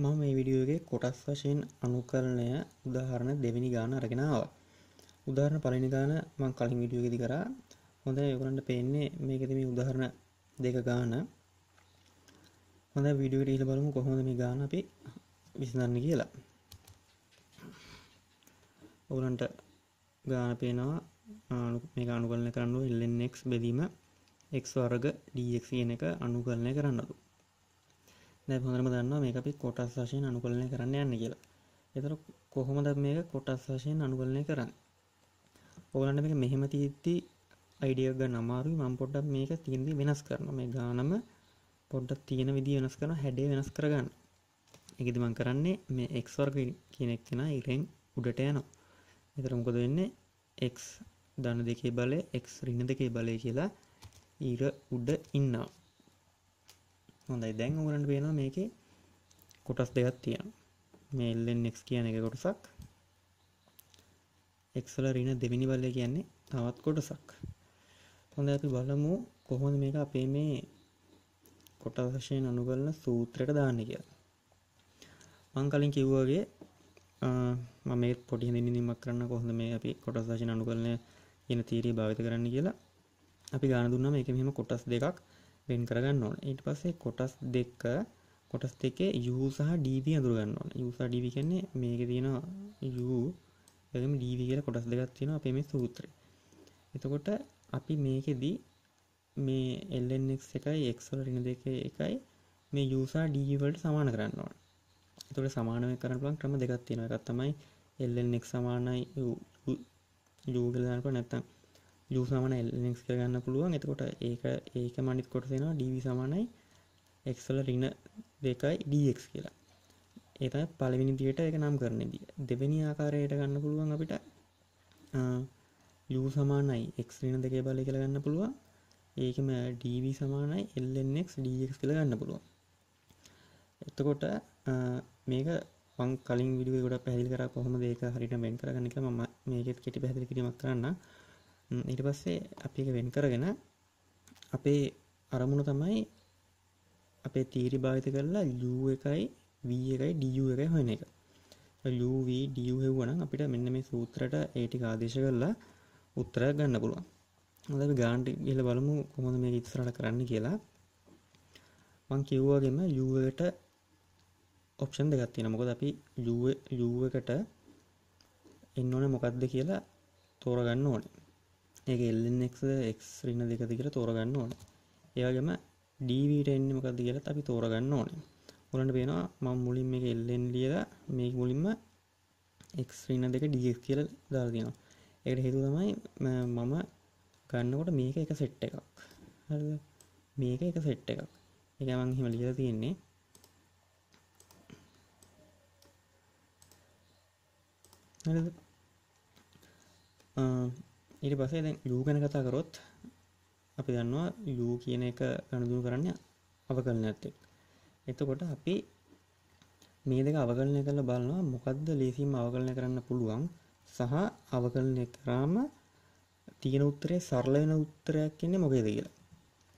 මම මේ විඩියෝගේ කොටස් වශයෙන් අනුකරණය උදාහරණ දෙවිනි ගාන අරගෙනාව උදාහරණ පලනි ගාන මං කලින් විඩියෝගෙදි කරා හොඳ යකරන්ට පේන්නේ මේකෙදම උදාහරණ දෙක ගාන හොඳ විඩියෝට ඉල බලමු කොහොඳ මේ ගාන අපි විසඳන්න කියලා ඔවුලන්ට ගාන පේනවා මේ අනුකරණය කරන්නු එල්ෙක් බෙදීම එක් වර්ග ඩක් එක අනුකරණය කරන්නතු දැ හොඳම දන්නවා මේ අපි කොටස් වශයෙන් අනුකලනය කරන්න යන්න කියලා එතර කොහොමද මේක කොටස් වශයෙන් අනුකලනය කරන්න ඔගලන්න මේක මෙහෙම තිීත්ති අයිඩියග නමාරු මම් පොඩ්ඩක් මේක තිීන්දි වෙනස් කරන මේ ගානම පොඩ්ඩක් තියෙන විදි වෙනස් කරන හැඩේ වෙනස් කරගන්න එකදිමං කරන්නේ මේ එක්වර්ග කියනෙක්ෙන ඉරෙන් උඩට යනවා එතර මොකද වෙන්නේ එක් දන්න දෙකේ බලය එක් රින්න දෙකේ බලය කියලා ඊර උඩ ඉන්නවා හොඳයි දැන් ඔගලන්ට පේනවා මේකේ කොටස් දෙකක් තියෙනවා මේ LNX කියන එක කොටසක් x වල ඍණ දෙවෙනි බලය කියන්නේ තවත් කොටසක් හොඳයි අපි බලමු කොහොමද මේක අපේ මේ කොටස් වශයෙන් අනුකරන සූත්‍රයට දාන්නේ කියලා මං කලින් කිව්වාගේ මම මේ පොඩි හඳුන්වීමක් කරන්න කොහොමද මේ අපි කොටස් වශයෙන් අනුකරණය කියන තීරිය භාවිත කරන්න කියලා අපි ගාන දුන්නා මේක මෙහෙම කොටස් දෙකක් වෙන් කරගන්න ඕන ඊට පස්සේ කොටස් දෙක කොටස් දෙකේ යූ සහ ඩීවී අඳුරගන්න ඕන යූ සහ ඩීවී කියන්නේ මේක තියෙනවා යූ එගම ඩීවී කියලා කොටස් දෙකක් තියෙනවා අපේ මේ සූත්‍රේ එතකොට අපි මේකෙදී මේ එල්ක් එකයි එක්වල රින දෙක එකයි මේ යුසා ඩීවල්ට සමාන කරන්න ඕන තුළ සමානය කරන ලන් ක්‍රම දෙකක් තියෙන එකත් තමයි එල්ලෙක් සමානයි යූගලදනක නැත්තම් යු සමන එල්ලෙක්ස් කරගන්න පුළුවන් එතකොට ඒක ඒක මනිත් කොටසෙනවා ඩව සමානයි එක්සල රින දෙකයි ඩක් කියලා ඒක පලවිනි දියට එක නම් කරන දී දෙවැනි ආකාරයට ගන්න පුළුවන් අපිට යු සමානයි එක්ස්්‍රීන දෙකේ බල කියලගන්න පුළුවන් ඒකම ඩව සමානයි එල්ලෙක් ඩක් කියලගන්න පුළුවන් එතකොට මේක පං කලින් විඩිය ගොඩ පැහි කර කොහොම දෙක හරිට මෙන් කරගන්නක ම මේකෙත් කෙටි පැදිලි කිරීමක් කරන්න ඊට පස්සේ අපි එක වෙන් කරගෙන අපේ අරමුණ තමයි අපේ තීරි භාවිත කරලා ලූ එකයි වී එකයි ඩිය එකයි හොයන එක ලූවී ඩිය හෙව්වනම් අපිට මෙන්න මේ සූත්‍රට ඒටි ආදේශ කරලා උත්තරයක් ගන්න පුළුවන් හොඳ ගාන්ටි කියල බලමු කොහොඳ මේ ඉස්සරට කරන්න කියලා මං කිව්වාගේම යුවට ඔප්ෂන් දෙකක් තියෙන මොකද අපි යුව එකට එන්න ඕන මොකක්ද කියලා තෝරගන්න ඕනේ ඒක එල්ක් එක්රින්න දෙකද කියලා තෝරගන්න ඕන ඒවගේම ඩීවට එන්නමකද කියලත් අපි තෝරගන්න ඕනේ උලට පේෙනවා මං මුලින් එක එල්ලෙන් ලියද මේ මුලින්ම එක්රින්න දෙක ඩියක් කියල දාදනවා එයට හේතු තමයි මම ගන්නකොට මේක එක සෙට් එකක් මේක එක සෙට් එකක් එක මං හිම ලියද තියෙන්නේ හරිද ඊට පසේ දැන් යූ ගැන කතා කරොත් අපි දන්නවා යූ කියන එක ගණදුරු කරන්න අවකලන ඇත්තෙක් එතකොට අපි මේ දෙක අවකලනය කරලා බලනවා මොකද්ද ලේසියෙන් අවකලනය කරන්න පුළුවන් සහ අවකලනය කරාම තියෙන උත්තරේ සරල වෙන උත්තරයක් කියන්නේ මොකේද කියලා.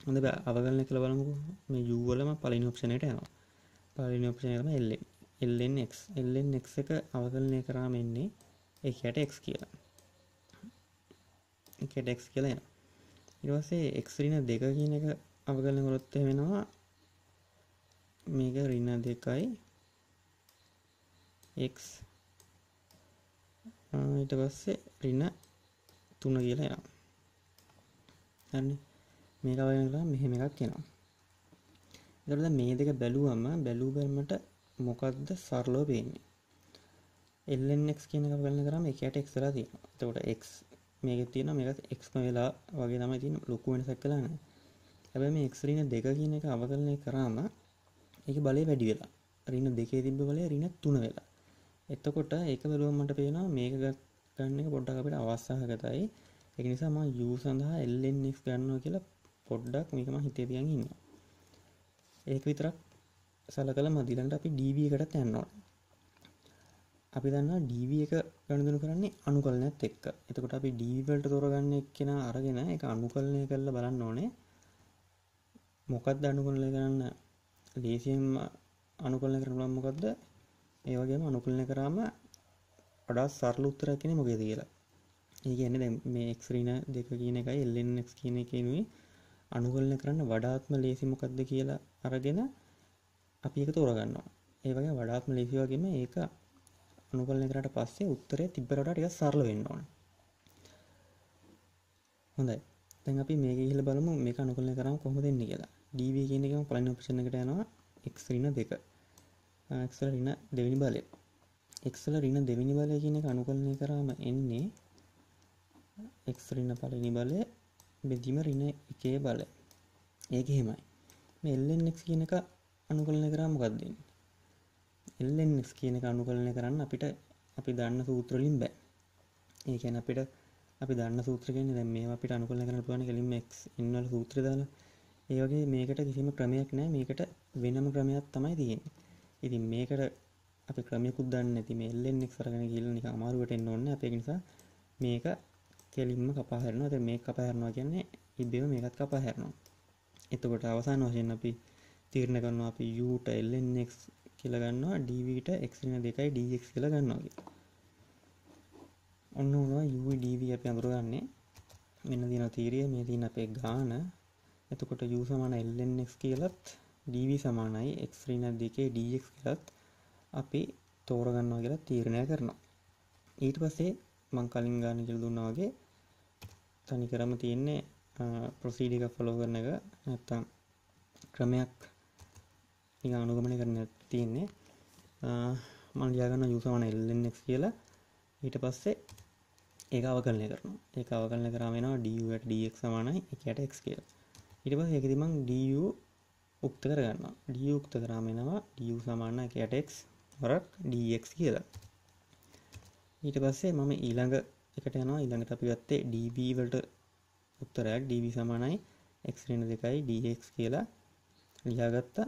හොඳ අවකලනය කළ බලමුකෝ. මේ u වලම පළවෙනි ඔප්ෂන් එකට යනවා. පළවෙනි ඔප්ෂන් එක තමයි ln. ln x. ln x එක අවකලනය කරාම එන්නේ ඒකයට x කියලා. කෙටෙක් කියලා එන ඉරවසේ එක් රින දෙක කියන එක අවගලන ගොරොත්ත වෙනවා මේක රින්න දෙකයි එක් ඊට පස්සේ රින්න තුන කියලා එනම් හරි මේක වෙනලා මෙහෙම එකක් එනවා ඒතකොට මේ දෙක බැලුවම බැලූ බැලමට මොකද්ද සරලව පේන්නේ lnx කියන එක ගණන කරාම 1ට x වෙලා තියෙනවා එතකොට x මේක තියෙන මේක එක්ම වෙලා වගේ තමයි තියෙන ලොකු වෙනසක් කළා නෑ හැබැයි මේ එක්ස් ඍණ දෙක කියන එක අවකලනය කරාම ඒකේ බලය වැඩි වෙලා ඍණ දෙකේ තිබ්බ බලය ඍණ 3 වෙලා එතකොට ඒක බලුවම මට පේනවා මේක ගන්න එක පොඩ්ඩක් අපිට අවශ්‍යහගතයි ඒක නිසා මම u සඳහා lnx ගන්නවා කියලා පොඩ්ඩක් මේක මම හිතේ තියන් ඉන්නවා ඒක විතරක් සලකලා මදිලන්ට අපි db එකටත් යන්න ඕනේ අපි දන්න ඩව එක ගණඳනු කරන්නේ අනු කලනත් එක්ක එතකොට අපි ඩීවල්ට තොරගන්න එක්ෙන අරගෙන එක අනු කලනය කරලා බලන්න ඕනේ මොකක්ද අනු කල කරන්න දේසියෙන් අනු කලන කරනම් මොකක්ද ඒවගේම අනුකලන කරාම අඩා සරල උත්තරකින මොකේද කියලා ඒ කියන්නේ දැ මේ එක්්‍රීන දෙක කියන එකයි එල්ලෙන්ක් කියන එකනුයි අනුකලන කරන්න වඩාත්ම ලේසි මොකක්ද කියලා අරගෙන අපි එක තෝරගන්නවා ඒවගේ වඩාත්ම ලේසිවගේම ඒක අනුකලනය කරාට පස්සේ උත්තරය තිබ්බරට ටිකක් සරල වෙන්න ඕන හොඳයි දැන් අපි මේක ඉහළ බලමු මේක අනුකලනය කරාම කොහොමද එන්නේ කියලා dv කියන එකම පළවෙනි ඔප්ෂන් එකට යනවා x ඍණ 2 x වල ඍණ දෙවෙනි බලය x වල ඍණ දෙවෙනි බලය කියන එක අනුකලනය කරාම එන්නේ x ඍණ පළවෙනි බලය බෙදීම ඍණ 1 බලය ඒක එහෙමයි මේ lnx කියන එක අනුකලනය කරාම මොකක්ද වෙන්නේ එල්ස් කියන අනුකරණය කරන්න අපිට අපි දන්න සූත්‍රලින් බෑ ඒකැන අපිට අපි දන්න සූත්‍රගෙන දැ මේ අපිට අනුකල කරන පුුවන කෙලින් එක් ඉන්නල සූත්‍ර දාල ඒවගේ මේකට කිසිම ක්‍රමයක් නෑ මේකට වෙනම ක්‍රමයක් තමයි තියෙන් ඉතින් මේකට අපි ක්‍රමයකුත් දන්න ඇති මේ එල්ලෙක් සරගෙන කියල නික අමාරුවටෙන් ඔන්න අපේ නිසා මේක කෙලින්ම කපාහරනවා ඇ මේ කපාහරනවා කියන්නේ ඉබ්බව මේකත් කපාහැරනවා එතකොට අවසාන වශයෙන් අපි තීරණ කරනවා අපි යුට එල්ලෙක් කියලගන්නවා ඩීවිට එක්න දෙකයි ඩක් කියල ගන්නවා ඔන්න උනවා යුඩව අප අඳුරගන්නේ මෙන්න දින තීරිය මේ තින අපේ ගාන එතකොට යු සමාන එල්ක් කියලත් ඩව සමානයි එක්්‍රීන දෙකේ ඩක් කියලත් අපි තෝරගන්නවා කියලා තීරණය කරනවා ඊට පස්සේ මංකලින් ගාන කියල දුන්නාගේ තනි කරම තියෙන්නේ ප්‍රසීඩික ෆොලෝ කරන එක නැත්තම් ක්‍රමයක් අනුගමනය කරන තියන්නේ මන් ලියාගන්න යුසමන එල්ලක් කියලා ඊට පස්සේ ඒ අවකරණය කරන ඒ අවකරණ කරමෙනවා ඩක් සමානයි එකට එක් කියල ඉට පස් එකතිමං ඩිය උක්ත කරගන්න ඩිය උක්ත කරාමෙනවා ඩිය සමාන කටෙක් වරක් ඩක් කියලා ඊට පස්සේ මම ඊළඟ එකට යනවා ඉළඟට අපි ගත්තේ ඩB වලට උත්තරයක් ඩB සමානයි එක්රෙන දෙකයි ඩක් කියලා ලියාගත්තා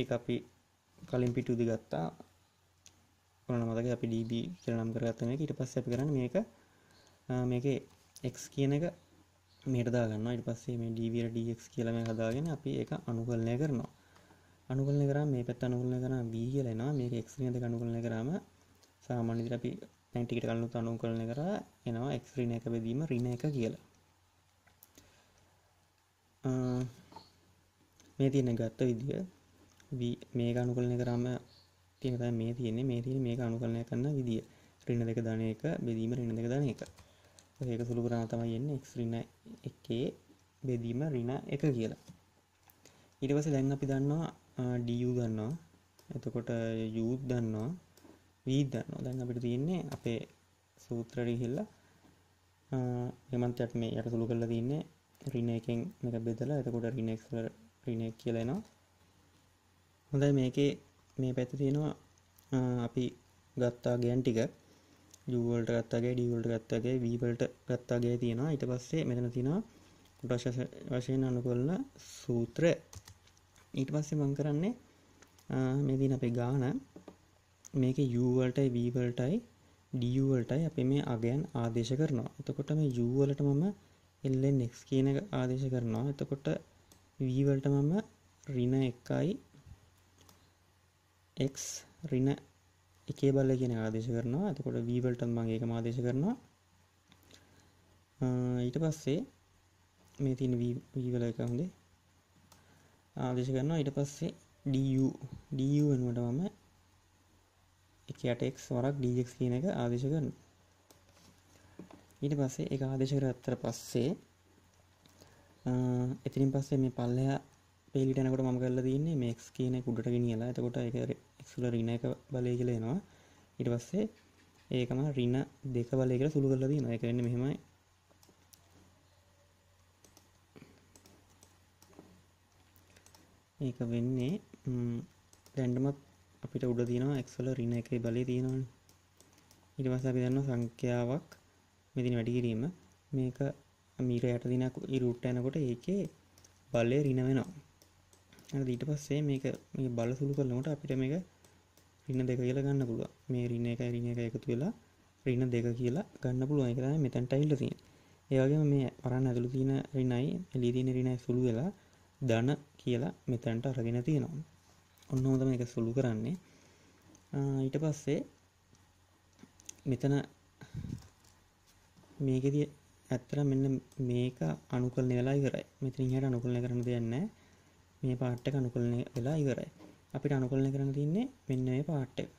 ඒ අපි කලින් පිටුදි ගත්තා ඔන්න මතක අපි DB කියලා නම් කරගත්තම එක ඊට පස්සේ අපි කරන්නේ මේක මේකේ x කියන එක මෙහෙට දාගන්නවා ඊට පස්සේ මේ DB වල dx කියලා මේ හදාගෙන අපි ඒක අනුකලනය කරනවා අනුකලනය කරාම මේ පැත්ත අනුකලනය කරාම b කියලා එනවා මේක x කියන දෙක අනුකලනය කරාම සාමාන්‍ය විදිහට අපි 90 කට කලින් උත් අනුකලනය කරා එනවා x ඍණ එක බෙදීම ඍණ එක කියලා මේ තියෙන ගත්ත විදිහ මේක අනුකලනය කරම තියෙනත මේ තියන්නේ මේ තියෙන මේක අනුකලනය කරන්න විදිිය රින්න දෙක දාන එක බෙදීම රින්න දෙක දාන එක ඒක සුළු කරා තමයි එන්නේ එක් රින්න එකේ බෙදීම රින එක කියලා ඉටවස දැන් අපි දන්නවා ඩියු ගන්නවා එතකොට යුත් දන්නවා වී දන්නවා දැන් අපිට තියන්නේ අපේ සූත්‍රරි හිල්ලා එමන්තයක් මේ යට සුළු කරලා තියන්නේ රින එකෙන් එක බෙදලා එතකොට රිනෙක්ල රිනෙක් කියලනවා හොඳයි මේකේ මේ පැති තියෙනවා අපි ගත්තා ගෑන් ටික ජවල්ට ගත්තාගේ ඩියවල්ට ගත්තාගේ වීවලට ගත්තාගේ තියෙනවා ඉට පස්සේ මෙතන තිනවා කුටශ වශයෙන් අනුකොල්ල සූත්‍ර ඊට පස්සේ මං කරන්නේ මෙදින අපේ ගාන මේක යවල්ටයි වීවල්ටයි ඩියවල්ටයි අපි මේ අගයන් ආදේශ කරනවා එතකොට මේ යවලට මම එල්ලෙන් නෙක්ස් කියන ආදේශ කරනවා එතකොට වීවලට මම රින එකයි එක් රින එකේ බල්ල කියන ආදේශ කරනවා ඇතකොට වීවල්ට මගේ එක ආදේශ කරනවා ඊට පස්සේ මේ තින් වීවල එක හොඳේ ආදේශ කරනවා ඊට පස්සේ ඩු වෙනුවට මම එකටෙක් වරක් ඩක් කියන එක ආදේශ කරන ඊට පස්සේ එක ආදේශ කර අත්තර පස්සේ එතිරින් පස්සේ මේ පල්ලයා පෙලිටනකට මම කරලා තින්නේ මේක්ස් කියන කුඩට ගෙනියලා ඇතකොට එක එක්සල රින එක බලය කියල එනවා ඉට පස්සේ ඒකම රින දෙක බලය කියල සුළු කරලදී නොය කරන්න මෙහෙමයි ඒක වෙන්නේ රැන්ඩමත් අපිට උඩ තියෙනවා එක්සල රින එක බලය තියෙනවන ඉටවස අපි දන්න සංඛ්‍යාවක් මෙතින වැඩි කිරීම මේක මීර යට දිනක් ඉරුට්ටයනකොට ඒකේ බලය රින වෙනවා ඊට පස්සේ මේක මේ බල සුළු කරනට අපිට මේක රින්න දෙක කියලා ගන්න පුළුව මේ රින්න එක රින එක එකතු වෙලා රින්න දෙක කියලා ගන්න පුළුවන් එකර මෙතැන්ටයිල්ල තිය ඒවගේ මේ පරන්න ඇතුළු තියන රිනයි එලිදින රිනයි සුළු වෙලා දන කියලා මෙතැන්ට අරගෙන තියෙනවා ඔන්න හොදම එක සුළු කරන්නේ ඊට පස්සේ මෙතන මේකෙද ඇත්තර මෙන්න මේක අනුකරණය වෙලා ඉවරයි මෙතනින් හට අනුකරණය කරන දෙයන්නේ මේ පාට්ට අනුකලනය වෙලා ඉවරයි අපිට අනුකලන කරන තින්නේ මෙන්න මේ පාට්ට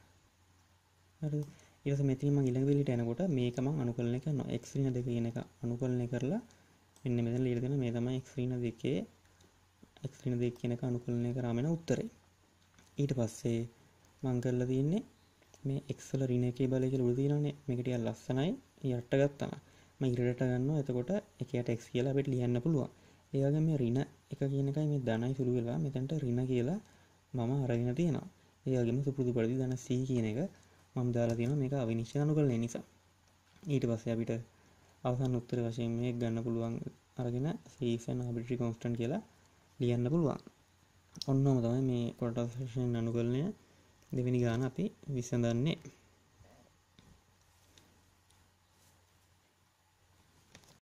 ඉරස මෙතිම ඉලගවිලට එනකොට මේකම අනුකලන එක නො එක්්‍රීන දෙක කියන එක අනුකලනය කරලා මෙන්න මෙද ලිරගෙන මේ තම එක්්‍රීන දෙකේ එක්්‍රීන දෙක් කියන එක අනුකලනය කරාමෙන උත්තරේ ඊට පස්සේ මංකරල තියන්නේ මේ එක්සල රිනකේ බලක ලුදීරන්නේ මෙකටිය ලස්සනයි යට්ට ගත්තම ම ඉරට ගන්න එතකොට එකට එක් කියලා පෙට ලියන්න පුළුවන් ඒවගේ මේ රින එක කියනකයි මේ ධනයි සුළු වෙලා මෙතැන්ට රින කියලා මම අරගෙන තියෙනවා ඒගේම සුපුරදු පරදි දන සී කියන එක මම දාලා තියෙන මේක අවිනිශ්්‍යයනු කරන නිසා ඊට පස්සේ අපිට අවසන් උත්තර වශයෙන් මේ ගන්න පුළුවන් අරගෙන සීසන් හබිටි කොන්ස්ටන් කියලා ලියන්න පුළුවන් ඔන්නම තමයි මේ පොටසේෂන් අනු කරලය දෙවිනි ගාන අපි විසඳන්නේ